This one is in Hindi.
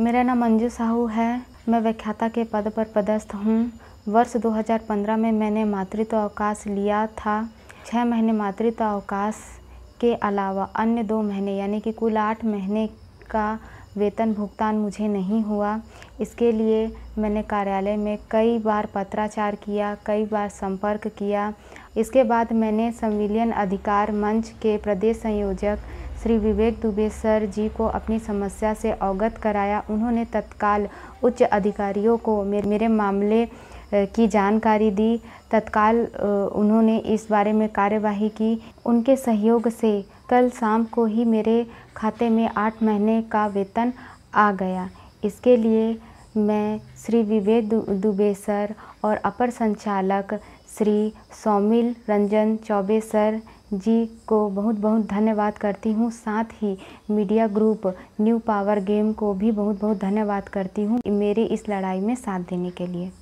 मेरा नाम मंजू साहू है मैं व्याख्याता के पद पर पदस्थ हूँ वर्ष 2015 में मैंने मातृत्व अवकाश लिया था छः महीने मातृत्व अवकाश के अलावा अन्य दो महीने यानी कि कुल आठ महीने का वेतन भुगतान मुझे नहीं हुआ इसके लिए मैंने कार्यालय में कई बार पत्राचार किया कई बार संपर्क किया इसके बाद मैंने संविलियन अधिकार मंच के प्रदेश संयोजक श्री विवेक दुबे सर जी को अपनी समस्या से अवगत कराया उन्होंने तत्काल उच्च अधिकारियों को मेरे मेरे मामले की जानकारी दी तत्काल उन्होंने इस बारे में कार्यवाही की उनके सहयोग से कल शाम को ही मेरे खाते में आठ महीने का वेतन आ गया इसके लिए मैं श्री विवेक दुबे सर और अपर संचालक श्री सौमिल रंजन चौबे सर जी को बहुत बहुत धन्यवाद करती हूँ साथ ही media group new power game को भी बहुत बहुत धन्यवाद करती हूँ मेरी इस लड़ाई में साथ देने के लिए